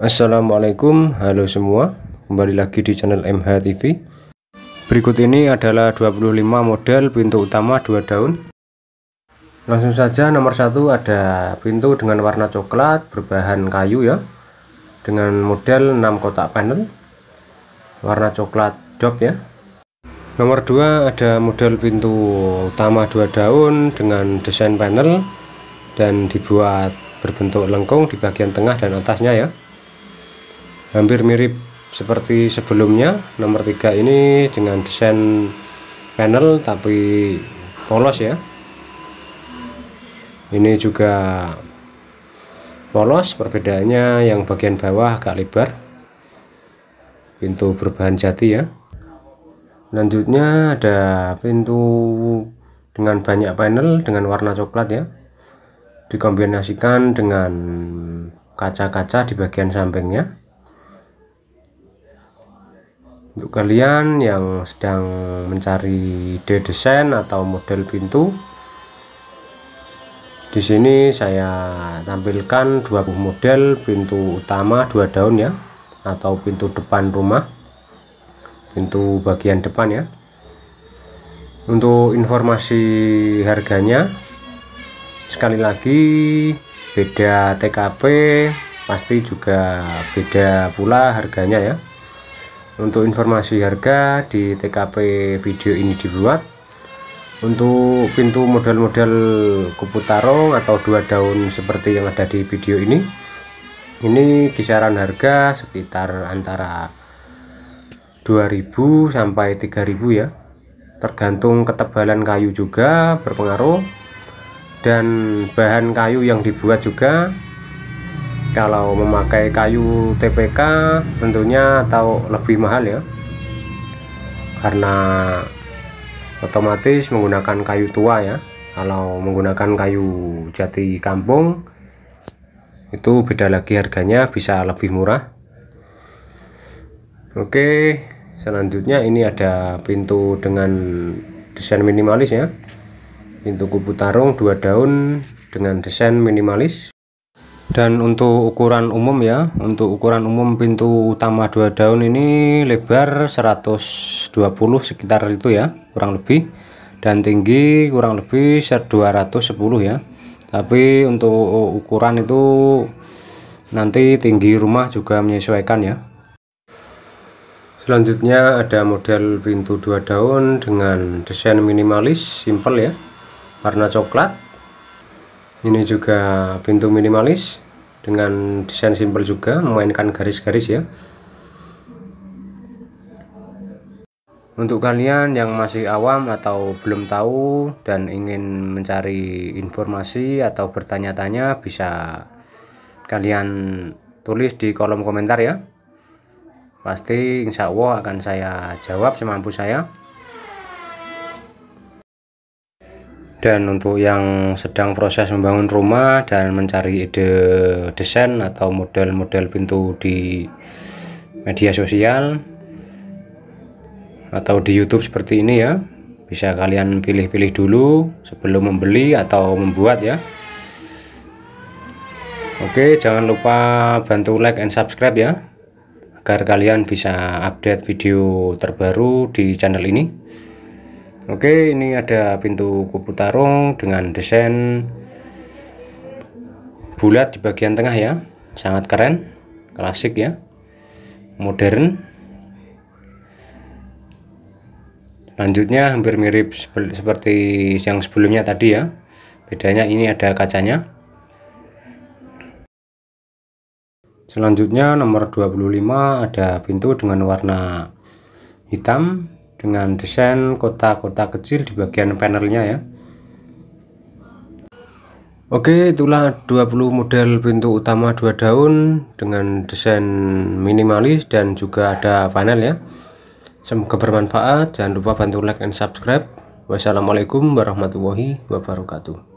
Assalamualaikum, halo semua Kembali lagi di channel MH TV Berikut ini adalah 25 model pintu utama dua daun Langsung saja nomor satu ada pintu dengan warna coklat berbahan kayu ya Dengan model 6 kotak panel Warna coklat dop ya Nomor dua ada model pintu utama dua daun dengan desain panel dan dibuat berbentuk lengkung di bagian tengah dan atasnya ya hampir mirip seperti sebelumnya nomor tiga ini dengan desain panel tapi polos ya ini juga polos perbedaannya yang bagian bawah agak lebar pintu berbahan jati ya lanjutnya ada pintu dengan banyak panel dengan warna coklat ya dikombinasikan dengan kaca-kaca di bagian sampingnya untuk kalian yang sedang mencari ide desain atau model pintu di sini saya tampilkan buah model pintu utama dua daun ya atau pintu depan rumah pintu bagian depan ya untuk informasi harganya sekali lagi beda TKP pasti juga beda pula harganya ya untuk informasi harga di TKP video ini dibuat untuk pintu model-model kupu tarung atau dua daun seperti yang ada di video ini ini kisaran harga sekitar antara 2000 sampai 3000 ya tergantung ketebalan kayu juga berpengaruh dan bahan kayu yang dibuat juga kalau memakai kayu TPK tentunya atau lebih mahal ya karena otomatis menggunakan kayu tua ya kalau menggunakan kayu jati kampung itu beda lagi harganya bisa lebih murah oke selanjutnya ini ada pintu dengan desain minimalis ya pintu kupu tarung dua daun dengan desain minimalis dan untuk ukuran umum ya untuk ukuran umum pintu utama dua daun ini lebar 120 sekitar itu ya kurang lebih dan tinggi kurang lebih 210 ya tapi untuk ukuran itu nanti tinggi rumah juga menyesuaikan ya selanjutnya ada model pintu dua daun dengan desain minimalis simple ya warna coklat ini juga pintu minimalis dengan desain simpel juga memainkan garis-garis ya Untuk kalian yang masih awam atau belum tahu dan ingin mencari informasi atau bertanya-tanya bisa kalian tulis di kolom komentar ya. Pasti insya Allah akan saya jawab semampu saya. dan untuk yang sedang proses membangun rumah dan mencari ide desain atau model-model pintu di media sosial atau di YouTube seperti ini ya bisa kalian pilih-pilih dulu sebelum membeli atau membuat ya Oke jangan lupa bantu like and subscribe ya agar kalian bisa update video terbaru di channel ini Oke ini ada pintu kupu tarung dengan desain bulat di bagian tengah ya sangat keren klasik ya modern Selanjutnya hampir mirip seperti yang sebelumnya tadi ya bedanya ini ada kacanya selanjutnya nomor 25 ada pintu dengan warna hitam dengan desain kotak-kotak kecil di bagian panelnya ya Oke itulah 20 model pintu utama dua daun dengan desain minimalis dan juga ada panel ya Semoga bermanfaat jangan lupa bantu like and subscribe Wassalamualaikum warahmatullahi wabarakatuh